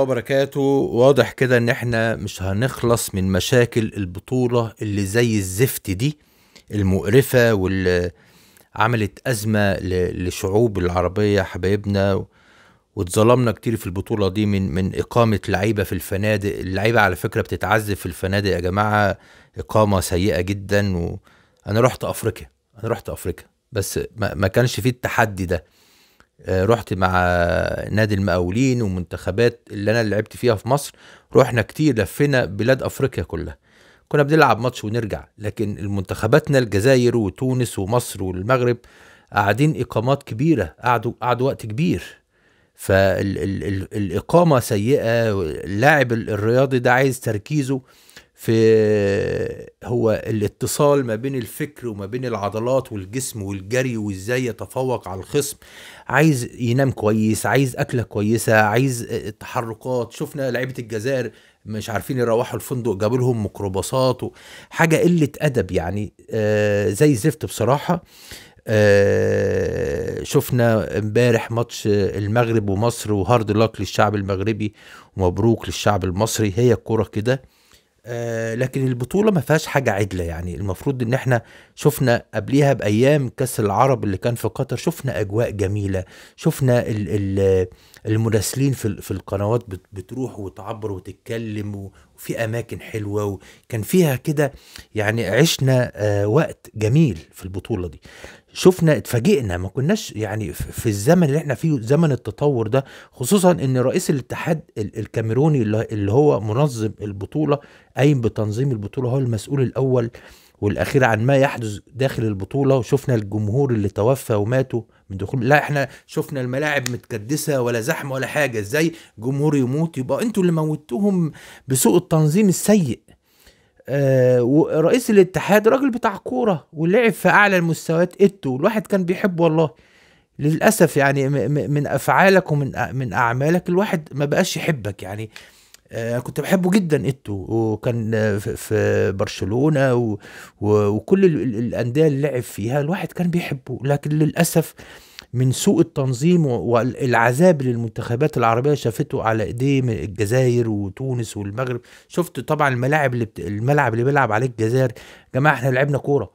وبركاته واضح كده ان احنا مش هنخلص من مشاكل البطولة اللي زي الزفت دي المقرفة واللي عملت أزمة لشعوب العربية حبايبنا واتظلمنا كتير في البطولة دي من من إقامة لعيبة في الفنادق اللعيبة على فكرة بتتعذب في الفنادق يا جماعة إقامة سيئة جدا وأنا رحت أفريقيا أنا رحت أفريقيا بس ما كانش فيه التحدي ده آه، رحت مع نادي المقاولين ومنتخبات اللي انا لعبت فيها في مصر رحنا كتير لفينا بلاد افريقيا كلها كنا بنلعب ماتش ونرجع لكن المنتخباتنا الجزائر وتونس ومصر والمغرب قاعدين اقامات كبيره قعدوا قعدوا وقت كبير فالاقامه سيئه اللاعب الرياضي ده عايز تركيزه في هو الاتصال ما بين الفكر وما بين العضلات والجسم والجري وازاي يتفوق على الخصم عايز ينام كويس عايز اكله كويسه عايز التحركات شفنا لعيبه الجزائر مش عارفين يروحوا الفندق جابوا لهم ميكروباصات حاجه قله ادب يعني آه زي زفت بصراحه آه شفنا امبارح ماتش المغرب ومصر وهارد لاك للشعب المغربي ومبروك للشعب المصري هي الكوره كده آه، لكن البطوله ما فيهاش حاجه عدله يعني المفروض ان احنا شفنا قبليها بايام كاس العرب اللي كان في قطر شفنا اجواء جميله شفنا ال ال المراسلين في في القنوات بتروح وتعبر وتتكلم وفي اماكن حلوه وكان فيها كده يعني عشنا آه، وقت جميل في البطوله دي شفنا اتفاجئنا ما كناش يعني في الزمن اللي احنا فيه زمن التطور ده خصوصا ان رئيس الاتحاد الكاميروني اللي هو منظم البطوله قايم بتنظيم البطوله هو المسؤول الاول والاخيره عن ما يحدث داخل البطوله وشفنا الجمهور اللي توفى وماتوا من دخول لا احنا شفنا الملاعب متكدسه ولا زحمه ولا حاجه ازاي جمهور يموت يبقى انتوا اللي موتوهم بسوء التنظيم السيء آه ورئيس الاتحاد راجل بتاع كوره ولعب في اعلى المستويات اتو الواحد كان بيحبه والله للاسف يعني من افعالك ومن من اعمالك الواحد ما بقاش يحبك يعني آه، كنت بحبه جدا اتو وكان في برشلونه وكل الانديه اللي لعب فيها الواحد كان بيحبه لكن للاسف من سوء التنظيم والعذاب للمنتخبات العربيه شافته على ايديه الجزائر وتونس والمغرب شفت طبعا الملاعب اللي بت... الملعب اللي بيلعب عليه الجزائر يا جماعه احنا لعبنا كوره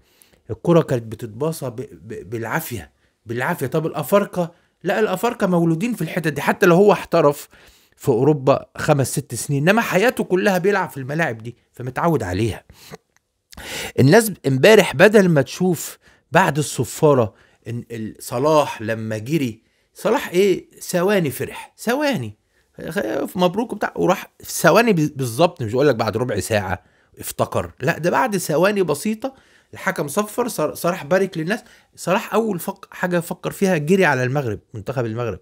الكوره كانت بتتباصى ب... ب... بالعافيه بالعافيه طب الافارقه لا الافارقه مولودين في الحته دي حتى لو هو احترف في اوروبا خمس ست سنين انما حياته كلها بيلعب في الملاعب دي فمتعود عليها الناس امبارح بدل ما تشوف بعد الصفاره ان صلاح لما جري صلاح ايه ثواني فرح ثواني مبروك بتاع وراح ثواني بالظبط مش بقول لك بعد ربع ساعه افتكر لا ده بعد ثواني بسيطه الحكم صفر صلاح بارك للناس صلاح اول فق حاجه فكر فيها جري على المغرب منتخب المغرب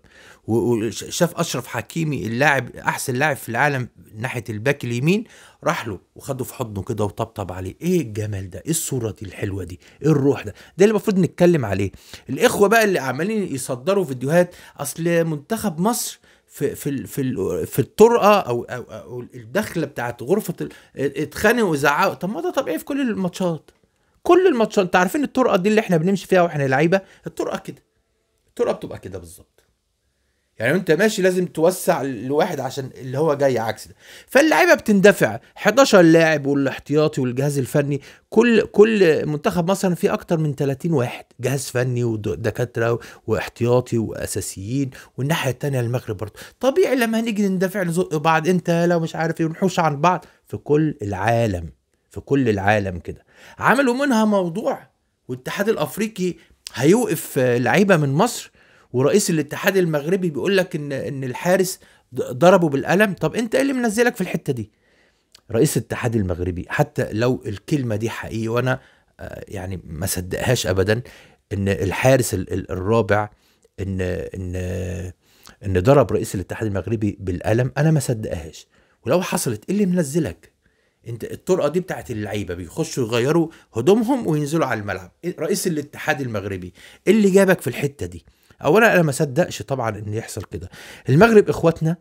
وشاف اشرف حكيمي اللاعب احسن لاعب في العالم ناحيه الباك اليمين راح له وخده في حضنه كده وطبطب عليه ايه الجمال ده ايه الصوره دي الحلوه دي ايه الروح ده ده اللي المفروض نتكلم عليه الاخوه بقى اللي عمالين يصدروا فيديوهات اصل منتخب مصر في في في في الطرقه او او, أو الدخله بتاعت غرفه اتخانقوا وزعقوا طب ما ده طبيعي في كل الماتشات كل الماتشات انت عارفين الطرقه دي اللي احنا بنمشي فيها واحنا لعيبه الطرقه كده الطرقه بتبقى كده بالظبط يعني انت ماشي لازم توسع لواحد عشان اللي هو جاي عكس ده فاللعيبه بتندفع 11 لاعب والاحتياطي والجهاز الفني كل كل منتخب مثلا فيه اكتر من 30 واحد جهاز فني ودكاتره واحتياطي واساسيين والناحيه الثانيه المغرب برضه طبيعي لما نيجي ندافع نزق بعض انت لو مش عارف ايه ونحوش عن بعض في كل العالم في كل العالم كده عملوا منها موضوع والاتحاد الافريقي هيوقف آه، لعيبه من مصر ورئيس الاتحاد المغربي بيقول لك ان ان الحارس ضربه بالقلم طب انت ايه اللي منزلك في الحته دي رئيس الاتحاد المغربي حتى لو الكلمه دي حقيقي وانا آه، يعني ما صدقهاش ابدا ان الحارس الرابع ان ان ان ضرب رئيس الاتحاد المغربي بالقلم انا ما صدقهاش ولو حصلت ايه اللي منزلك انت الطرقه دي بتاعت اللعيبه بيخشوا يغيروا هدومهم وينزلوا على الملعب رئيس الاتحاد المغربي إيه اللي جابك في الحته دي اولا انا ما صدقش طبعا ان يحصل كده المغرب اخواتنا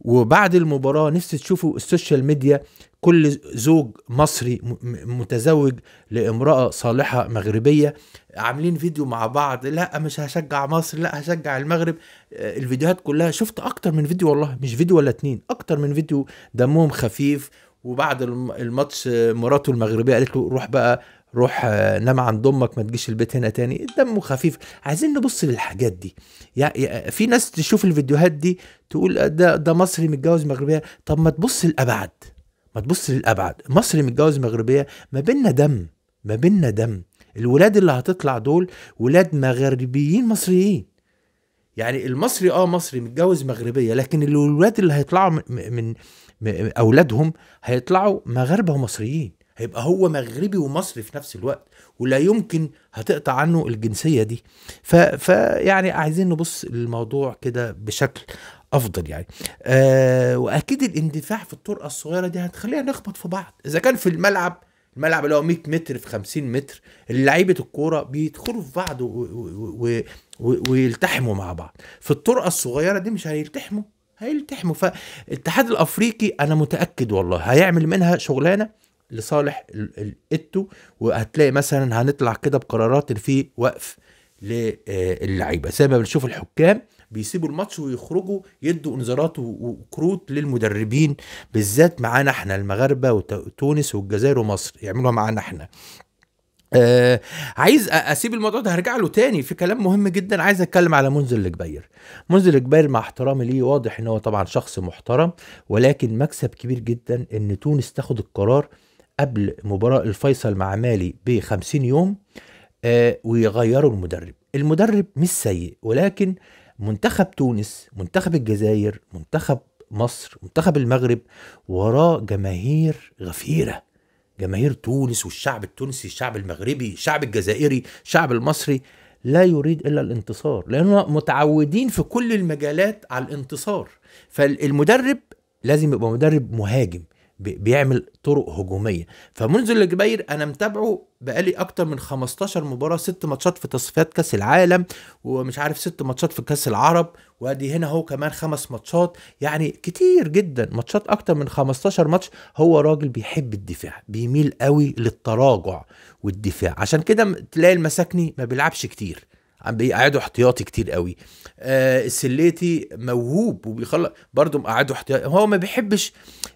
وبعد المباراه نفسي تشوفوا السوشيال ميديا كل زوج مصري متزوج لامراه صالحه مغربيه عاملين فيديو مع بعض لا مش هشجع مصر لا هشجع المغرب آه، الفيديوهات كلها شفت اكتر من فيديو والله مش فيديو ولا اتنين اكتر من فيديو دمهم خفيف وبعد الماتش مراته المغربيه قالت له روح بقى روح آه، نام عند امك ما تجيش البيت هنا تاني دمه خفيف عايزين نبص للحاجات دي يعني في ناس تشوف الفيديوهات دي تقول آه، ده ده مصري متجوز مغربيه طب ما تبص للابعد ما تبص للابعد مصري متجوز مغربيه ما بيننا دم ما بيننا دم الولاد اللي هتطلع دول ولاد مغربيين مصريين يعني المصري اه مصري متجوز مغربيه لكن الولاد اللي هيطلعوا من, اولادهم هيطلعوا مغاربه ومصريين هيبقى هو مغربي ومصري في نفس الوقت ولا يمكن هتقطع عنه الجنسيه دي فيعني عايزين نبص للموضوع كده بشكل افضل يعني آه واكيد الاندفاع في الطرقه الصغيره دي هتخلينا نخبط في بعض اذا كان في الملعب الملعب اللي هو 100 متر في 50 متر لعيبه الكوره بيدخلوا في بعض و... و... ويلتحموا مع بعض في الطرقه الصغيره دي مش هيلتحموا هيلتحموا فالاتحاد الافريقي انا متاكد والله هيعمل منها شغلانه لصالح الاتو وهتلاقي مثلا هنطلع كده بقرارات في وقف للعيبه زي ما بنشوف الحكام بيسيبوا الماتش ويخرجوا يدوا انذارات وكروت للمدربين بالذات معانا احنا المغاربه وتونس والجزائر ومصر يعملوها معانا احنا آه عايز اسيب الموضوع ده هرجع له تاني في كلام مهم جدا عايز اتكلم على منذر الكبير منذر الكبير مع احترامي ليه واضح ان هو طبعا شخص محترم ولكن مكسب كبير جدا ان تونس تاخد القرار قبل مباراه الفيصل مع مالي ب 50 يوم آه ويغيروا المدرب المدرب مش سيء ولكن منتخب تونس منتخب الجزائر منتخب مصر منتخب المغرب وراه جماهير غفيره جماهير تونس والشعب التونسي الشعب المغربي الشعب الجزائري الشعب المصري لا يريد الا الانتصار لانه متعودين في كل المجالات على الانتصار فالمدرب لازم يبقى مدرب مهاجم بيعمل طرق هجوميه فمنذ الجبير انا متابعه بقالي اكتر من 15 مباراه ست ماتشات في تصفيات كاس العالم ومش عارف ست ماتشات في كاس العرب وادي هنا هو كمان خمس ماتشات يعني كتير جدا ماتشات اكتر من 15 ماتش هو راجل بيحب الدفاع بيميل قوي للتراجع والدفاع عشان كده تلاقي المساكني ما بيلعبش كتير عم بيقعدوا احتياطي كتير قوي آه السليتي موهوب وبيخلق برضه مقعدوا احتياطي هو ما بيحبش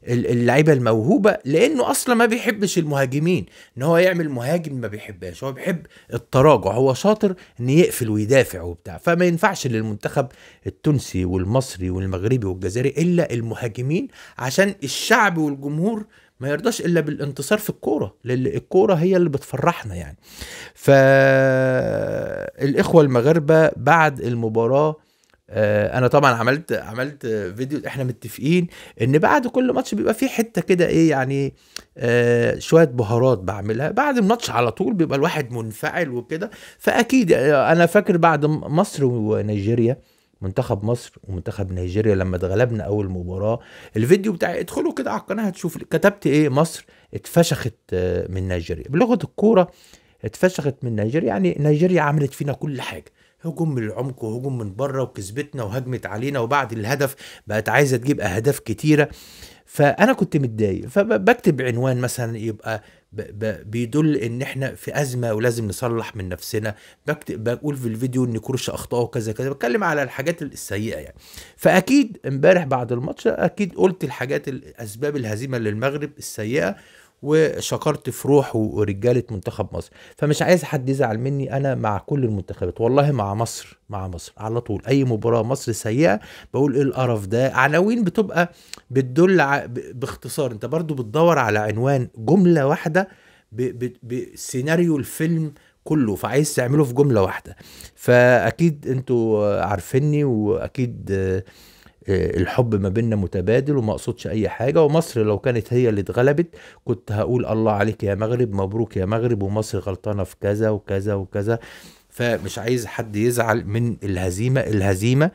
اللعيبه الموهوبه لانه اصلا ما بيحبش المهاجمين ان هو يعمل مهاجم ما بيحبهاش هو بيحب التراجع هو شاطر ان يقفل ويدافع وبتاع فما ينفعش للمنتخب التونسي والمصري والمغربي والجزائري الا المهاجمين عشان الشعب والجمهور ما يرضاش الا بالانتصار في الكوره لان الكوره هي اللي بتفرحنا يعني فالاخوه المغاربه بعد المباراه آه، انا طبعا عملت عملت فيديو احنا متفقين ان بعد كل ماتش بيبقى في حته كده ايه يعني آه، شويه بهارات بعملها بعد الماتش على طول بيبقى الواحد منفعل وكده فاكيد آه، انا فاكر بعد مصر ونيجيريا منتخب مصر ومنتخب نيجيريا لما اتغلبنا اول مباراه الفيديو بتاعي ادخلوا كده على القناه هتشوف كتبت ايه مصر اتفشخت آه، من نيجيريا بلغه الكوره اتفشخت من نيجيريا يعني نيجيريا عملت فينا كل حاجه هجوم من العمق وهجوم من بره وكسبتنا وهجمت علينا وبعد الهدف بقت عايزه تجيب اهداف كتيره فانا كنت متضايق فبكتب عنوان مثلا يبقى بيدل ان احنا في ازمه ولازم نصلح من نفسنا بقول في الفيديو ان كروش اخطاه وكذا كذا بتكلم على الحاجات السيئه يعني فاكيد امبارح بعد الماتش اكيد قلت الحاجات اسباب الهزيمه للمغرب السيئه وشكرت في روحه ورجاله منتخب مصر فمش عايز حد يزعل مني انا مع كل المنتخبات والله مع مصر مع مصر على طول اي مباراه مصر سيئه بقول ايه القرف ده عناوين بتبقى بتدل ع... باختصار انت برضو بتدور على عنوان جمله واحده بسيناريو ب... الفيلم كله فعايز تعمله في جمله واحده فاكيد انتوا عارفيني واكيد آه، الحب ما بيننا متبادل وما اقصدش اي حاجه ومصر لو كانت هي اللي اتغلبت كنت هقول الله عليك يا مغرب مبروك يا مغرب ومصر غلطانه في كذا وكذا وكذا فمش عايز حد يزعل من الهزيمه الهزيمه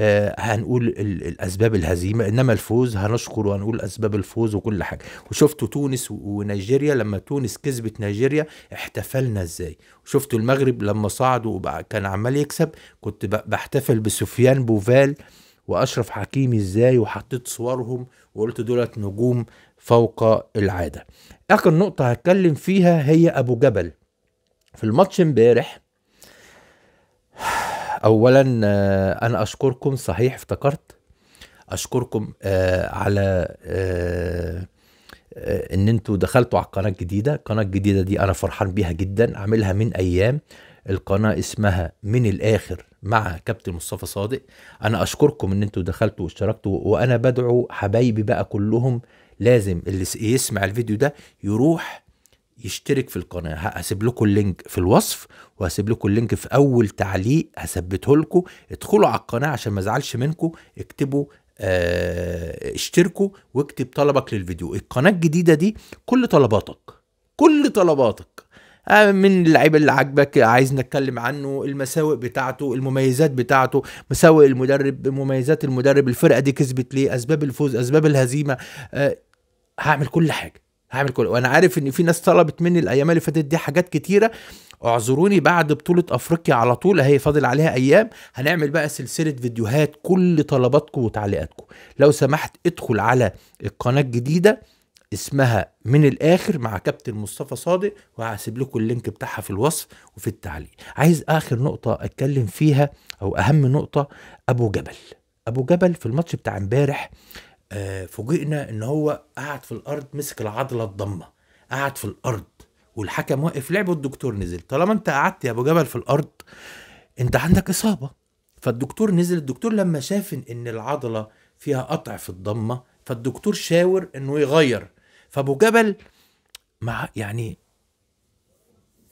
آه هنقول الاسباب الهزيمه انما الفوز هنشكر وهنقول اسباب الفوز وكل حاجه وشفتوا تونس ونيجيريا لما تونس كسبت نيجيريا احتفلنا ازاي وشفتوا المغرب لما صعدوا وكان عمال يكسب كنت بحتفل بسفيان بوفال آه واشرف حكيمي ازاي وحطيت صورهم وقلت دولت نجوم فوق العاده اخر نقطه هتكلم فيها هي ابو جبل في الماتش امبارح اولا آه، انا اشكركم صحيح افتكرت اشكركم آه، على آه، ان انتوا دخلتوا على القناه الجديده القناه الجديده دي انا فرحان بيها جدا عاملها من ايام القناه اسمها من الاخر مع كابتن مصطفى صادق انا اشكركم ان انتوا دخلتوا واشتركتوا وانا بدعو حبايبي بقى كلهم لازم اللي يسمع الفيديو ده يروح يشترك في القناه هسيب لكم اللينك في الوصف وهسيب لكم اللينك في اول تعليق هثبته لكم ادخلوا على القناه عشان ما ازعلش منكم اكتبوا اه اشتركوا واكتب طلبك للفيديو القناه الجديده دي كل طلباتك كل طلباتك آه، من اللعيبه اللي عاجبك عايز نتكلم عنه المساوئ بتاعته المميزات بتاعته مساوئ المدرب مميزات المدرب الفرقه دي كسبت ليه اسباب الفوز اسباب الهزيمه أه هعمل كل حاجه هعمل كل وانا عارف ان في ناس طلبت مني الايام اللي فاتت دي حاجات كتيره اعذروني بعد بطولة افريقيا على طول اهي فاضل عليها ايام هنعمل بقى سلسلة فيديوهات كل طلباتكم وتعليقاتكم لو سمحت ادخل على القناة الجديدة اسمها من الاخر مع كابتن مصطفى صادق وهسيب لكم اللينك بتاعها في الوصف وفي التعليق عايز اخر نقطه اتكلم فيها او اهم نقطه ابو جبل ابو جبل في الماتش بتاع امبارح آه، فوجئنا ان هو قعد في الارض مسك العضله الضمه قعد في الارض والحكم واقف لعبه والدكتور نزل طالما انت قعدت يا ابو جبل في الارض انت عندك اصابه فالدكتور نزل الدكتور لما شاف ان العضله فيها قطع في الضمه فالدكتور شاور انه يغير فابو جبل ما يعني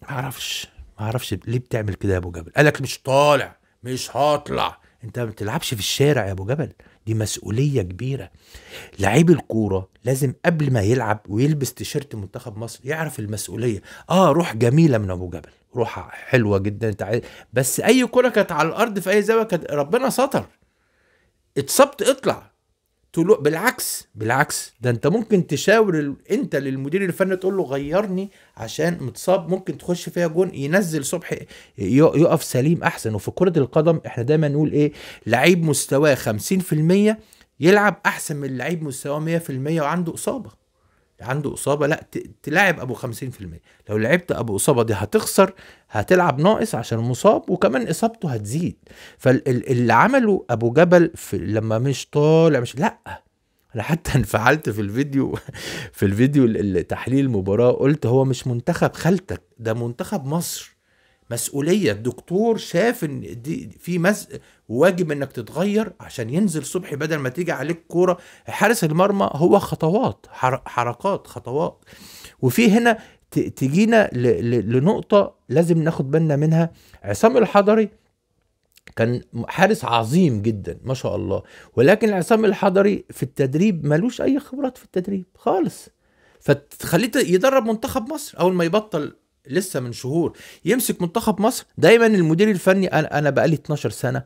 ما اعرفش ما اعرفش ليه بتعمل كده يا ابو جبل قال لك مش طالع مش هطلع انت ما بتلعبش في الشارع يا ابو جبل دي مسؤوليه كبيره لعيب الكوره لازم قبل ما يلعب ويلبس تيشيرت منتخب مصر يعرف المسؤوليه اه روح جميله من ابو جبل روح حلوه جدا انت عايز بس اي كره كانت على الارض في اي زاويه كانت ربنا ستر اتصبت اطلع تقول بالعكس بالعكس ده انت ممكن تشاور ال... انت للمدير الفني تقول له غيرني عشان متصاب ممكن تخش فيها جون ينزل صبحي يقف سليم احسن وفي كره القدم احنا دايما نقول ايه لعيب مستواه 50% يلعب احسن من لعيب مستواه 100% وعنده اصابه عنده اصابه لا تلعب ابو 50% لو لعبت ابو اصابه دي هتخسر هتلعب ناقص عشان مصاب وكمان اصابته هتزيد فاللي عمله ابو جبل في لما مش طالع مش لا انا حتى انفعلت في الفيديو في الفيديو تحليل المباراه قلت هو مش منتخب خالتك ده منتخب مصر مسؤوليه الدكتور شاف ان دي في مز... واجب انك تتغير عشان ينزل صبح بدل ما تيجي عليك كوره حارس المرمى هو خطوات حر... حركات خطوات وفي هنا ت... تجينا ل... ل... لنقطه لازم ناخد بالنا منها عصام الحضري كان حارس عظيم جدا ما شاء الله ولكن عصام الحضري في التدريب ملوش اي خبرات في التدريب خالص فتخليه يدرب منتخب مصر اول ما يبطل لسه من شهور يمسك منتخب مصر دايما المدير الفني انا انا بقالي 12 سنه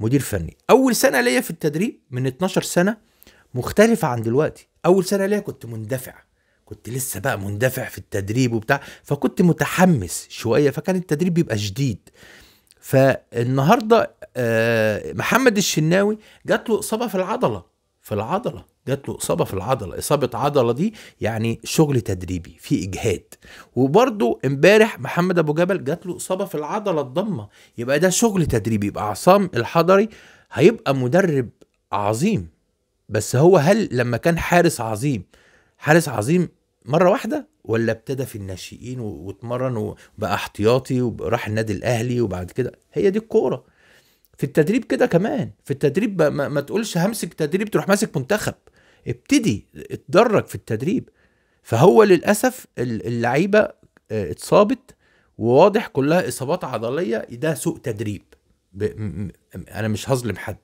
مدير فني اول سنه ليا في التدريب من 12 سنه مختلفه عن دلوقتي اول سنه ليا كنت مندفع كنت لسه بقى مندفع في التدريب وبتاع فكنت متحمس شويه فكان التدريب بيبقى شديد فالنهارده آه، محمد الشناوي جات له اصابه في العضله في العضله جات له اصابه في العضله اصابه عضله دي يعني شغل تدريبي في اجهاد وبرده امبارح محمد ابو جبل جات له اصابه في العضله الضمه يبقى ده شغل تدريبي يبقى عصام الحضري هيبقى مدرب عظيم بس هو هل لما كان حارس عظيم حارس عظيم مره واحده ولا ابتدى في الناشئين واتمرن وبقى احتياطي وراح النادي الاهلي وبعد كده هي دي الكوره في التدريب كده كمان في التدريب ما, ما تقولش همسك تدريب تروح ماسك منتخب ابتدي اتدرج في التدريب فهو للاسف اللعيبه آه، اتصابت وواضح كلها اصابات عضليه ده سوء تدريب انا مش هظلم حد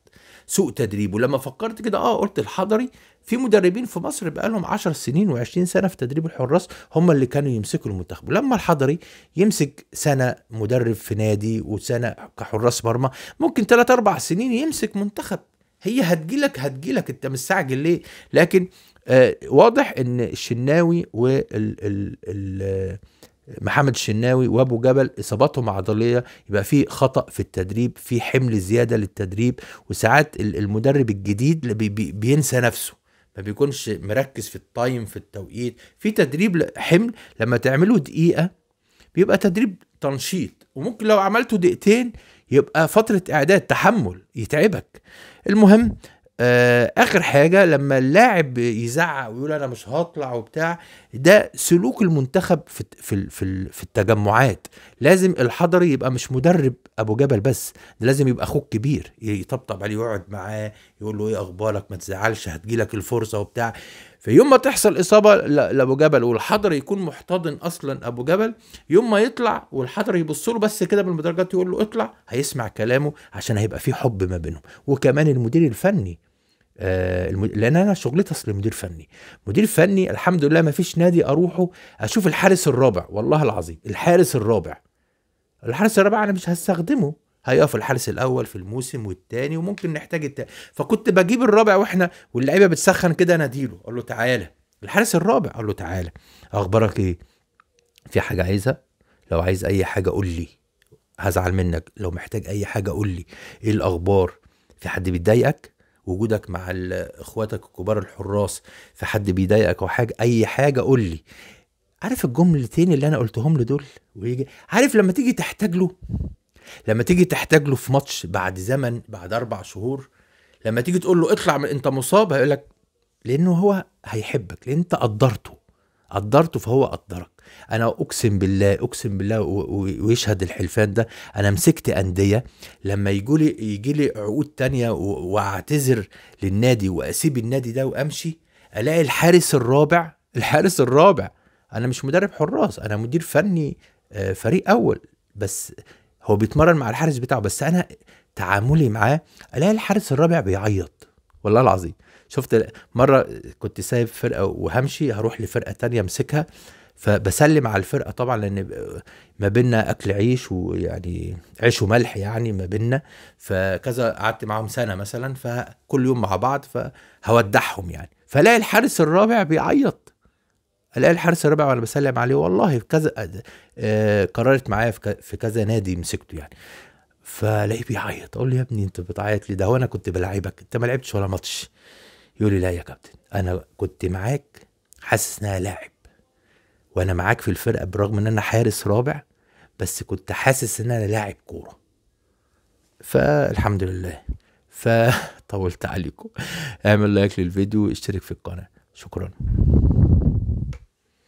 سوء تدريب ولما فكرت كده اه قلت الحضري في مدربين في مصر بقى لهم 10 سنين و20 سنه في تدريب الحراس هم اللي كانوا يمسكوا المنتخب ولما الحضري يمسك سنه مدرب في نادي وسنه كحراس مرمى ممكن 3 4 سنين يمسك منتخب هي هتجيلك هتجيلك انت مستعجل ليه لكن آه واضح ان الشناوي وال محمد الشناوي وابو جبل اصاباتهم عضليه يبقى في خطا في التدريب في حمل زياده للتدريب وساعات المدرب الجديد بي بي بينسى نفسه ما بيكونش مركز في التايم في التوقيت في تدريب حمل لما تعمله دقيقه بيبقى تدريب تنشيط وممكن لو عملته دقيقتين يبقى فترة إعداد تحمل يتعبك المهم آه، آخر حاجة لما اللاعب يزعق ويقول أنا مش هطلع وبتاع ده سلوك المنتخب في في في, في التجمعات لازم الحضري يبقى مش مدرب أبو جبل بس ده لازم يبقى أخوك كبير يطبطب عليه يقعد معاه يقول له إيه أخبارك ما تزعلش هتجيلك الفرصة وبتاع في يوم ما تحصل اصابه لابو جبل والحضر يكون محتضن اصلا ابو جبل يوم ما يطلع والحضر يبص له بس كده بالمدرجات يقول له اطلع هيسمع كلامه عشان هيبقى في حب ما بينهم وكمان المدير الفني آه لان انا شغلتي اصل مدير فني مدير فني الحمد لله ما فيش نادي اروحه اشوف الحارس الرابع والله العظيم الحارس الرابع الحارس الرابع انا مش هستخدمه هيقف الحارس الاول في الموسم والتاني وممكن نحتاج التاني فكنت بجيب الرابع واحنا واللعيبه بتسخن كده اناديله اقول له تعالى الحارس الرابع اقول له تعالى اخبارك ايه في حاجه عايزها لو عايز اي حاجه قول لي هزعل منك لو محتاج اي حاجه قول لي ايه الاخبار في حد بيضايقك وجودك مع اخواتك الكبار الحراس في حد بيضايقك او حاجه اي حاجه قول لي عارف الجملتين اللي انا قلتهم له دول ويجي عارف لما تيجي تحتاج له لما تيجي تحتاج له في ماتش بعد زمن بعد اربع شهور لما تيجي تقول له اطلع من انت مصاب هيقول لك لانه هو هيحبك لان انت قدرته قدرته فهو قدرك انا اقسم بالله اقسم بالله ويشهد الحلفان ده انا مسكت انديه لما يجي لي يجي لي عقود تانية واعتذر للنادي واسيب النادي ده وامشي الاقي الحارس الرابع الحارس الرابع انا مش مدرب حراس انا مدير فني آه، فريق اول بس هو بيتمرن مع الحارس بتاعه بس انا تعاملي معاه الاقي الحارس الرابع بيعيط والله العظيم شفت مره كنت سايب فرقه وهمشي هروح لفرقه تانية امسكها فبسلم على الفرقه طبعا لان ما بينا اكل عيش ويعني عيش وملح يعني ما بينا فكذا قعدت معاهم سنه مثلا فكل يوم مع بعض فهودعهم يعني فلاقي الحارس الرابع بيعيط الاقي الحارس الرابع وانا بسلم عليه والله في كذا آه قررت معايا في, كذا نادي مسكته يعني فلاقيه بيعيط اقول له يا ابني انت بتعيط لي ده هو انا كنت بلعبك انت ما لعبتش ولا ماتش يقول لي لا يا كابتن انا كنت معاك حاسس ان انا لاعب وانا معاك في الفرقه برغم ان انا حارس رابع بس كنت حاسس ان انا لاعب كوره فالحمد لله فطولت عليكم اعمل لايك للفيديو واشترك في القناه شكرا